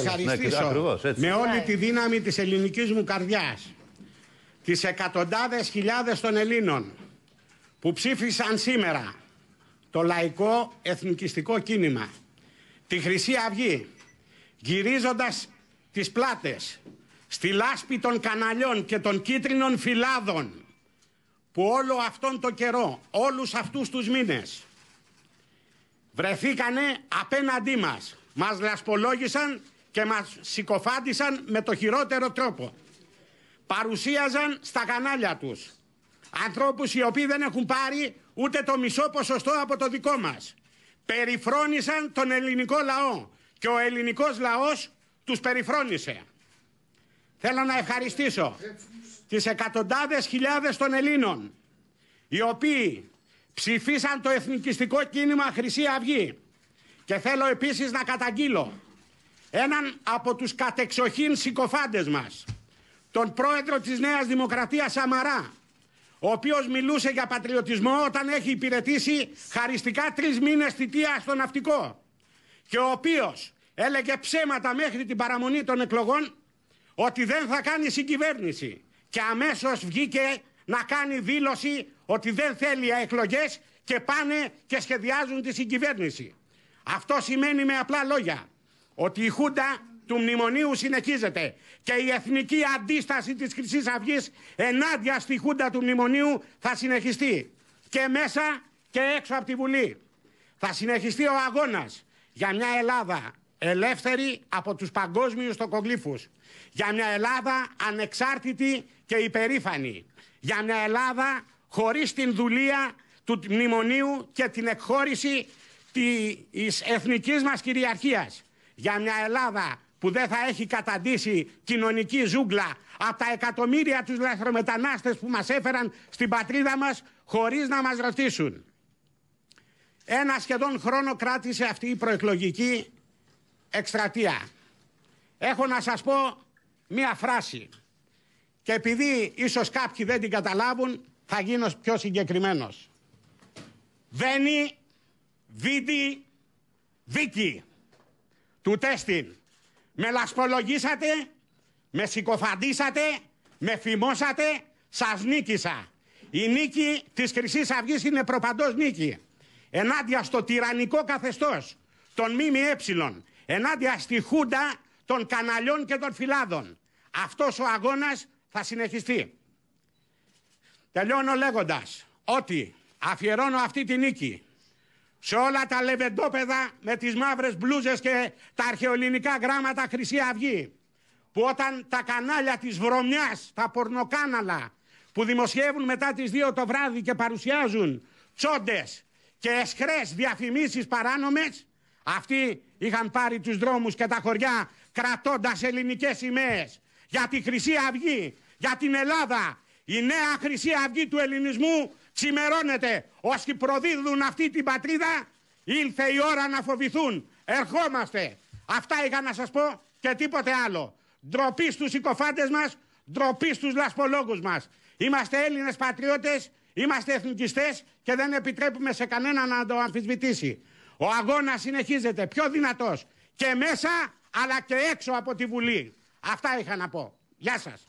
ευχαριστήσω ναι, με όλη τη δύναμη της ελληνικής μου καρδιάς τις εκατοντάδες χιλιάδες των Ελλήνων που ψήφισαν σήμερα το λαϊκό εθνικιστικό κίνημα, τη Χρυσή Αυγή, γυρίζοντας τις πλάτες στη λάσπη των καναλιών και των κίτρινων φυλάδων που όλο αυτόν το καιρό, όλους αυτούς τους μήνες βρεθήκανε απέναντί μας. Μας λασπολόγησαν και μας συκοφάντησαν με το χειρότερο τρόπο. Παρουσίαζαν στα κανάλια τους ανθρώπους οι οποίοι δεν έχουν πάρει ούτε το μισό ποσοστό από το δικό μας. Περιφρόνησαν τον ελληνικό λαό και ο ελληνικός λαός τους περιφρόνησε. Θέλω να ευχαριστήσω τις εκατοντάδες χιλιάδες των Ελλήνων οι οποίοι ψηφίσαν το εθνικιστικό κίνημα Χρυσή Αυγή και θέλω επίσης να καταγγείλω έναν από τους κατεξοχήν συκοφάντες μας, τον πρόεδρο της Νέας Δημοκρατίας Σαμαρά, ο οποίος μιλούσε για πατριωτισμό όταν έχει υπηρετήσει χαριστικά τρεις μήνες θητεία στο ναυτικό και ο οποίος έλεγε ψέματα μέχρι την παραμονή των εκλογών ότι δεν θα κάνει συγκυβέρνηση και αμέσως βγήκε να κάνει δήλωση ότι δεν θέλει εκλογές και πάνε και σχεδιάζουν τη συγκυβέρνηση. Αυτό σημαίνει με απλά λόγια ότι η Χούντα του Μνημονίου συνεχίζεται και η εθνική αντίσταση της χρυσής αυγής ενάντια στη Χούντα του Μνημονίου θα συνεχιστεί και μέσα και έξω από τη Βουλή. Θα συνεχιστεί ο αγώνας για μια Ελλάδα ελεύθερη από τους παγκόσμιους τοκογλήφους. Για μια Ελλάδα ανεξάρτητη και υπερήφανη. Για μια Ελλάδα χωρίς την δουλεία του μνημονίου και την εκχώρηση της εθνικής μας κυριαρχίας για μια Ελλάδα που δεν θα έχει καταντήσει κοινωνική ζούγκλα από τα εκατομμύρια τους λαθρομετανάστες που μας έφεραν στην πατρίδα μας χωρίς να μας ρωτήσουν. Ένα σχεδόν χρόνο κράτησε αυτή η προεκλογική εκστρατεία. Έχω να σας πω μία φράση και επειδή ίσως κάποιοι δεν την καταλάβουν θα γίνω πιο συγκεκριμένος. Βένει, δίτη δίκη του τέστην. Με λασπολογήσατε, με συκοφαντήσατε, με φημώσατε, σας νίκησα. Η νίκη της χρυσής αυγής είναι προπαντός νίκη. Ενάντια στο τυραννικό καθεστώς των ΜΜΕ, ενάντια στη χούντα των καναλιών και των φυλάδων. Αυτός ο αγώνας θα συνεχιστεί. Τελειώνω λέγοντας ότι αφιερώνω αυτή τη νίκη σε όλα τα λεβεντόπεδα με τις μαύρες μπλούζες και τα αρχαιοελληνικά γράμματα Χρυσή Αυγή. Που όταν τα κανάλια της βρωμιάς, τα πορνοκάναλα, που δημοσιεύουν μετά τις 2 το βράδυ και παρουσιάζουν τσόντες και εσχρές διαφημίσεις παράνομες, αυτοί είχαν πάρει τους δρόμους και τα χωριά κρατώντας ελληνικές σημαίες για τη Χρυσή Αυγή, για την Ελλάδα. Η νέα Χρυσή Αυγή του ελληνισμού ξημερώνεται. Όσοι προδίδουν αυτή την πατρίδα, ήλθε η ώρα να φοβηθούν. Ερχόμαστε. Αυτά είχα να σας πω και τίποτε άλλο. Ντροπή στους οικοφάντες μας, ντροπή στους λασπολόγους μας. Είμαστε Έλληνες πατριώτες, είμαστε εθνικιστές και δεν επιτρέπουμε σε κανένα να το αμφισβητήσει. Ο αγώνας συνεχίζεται πιο δυνατός και μέσα αλλά και έξω από τη Βουλή. Αυτά είχα να πω. Γεια σας.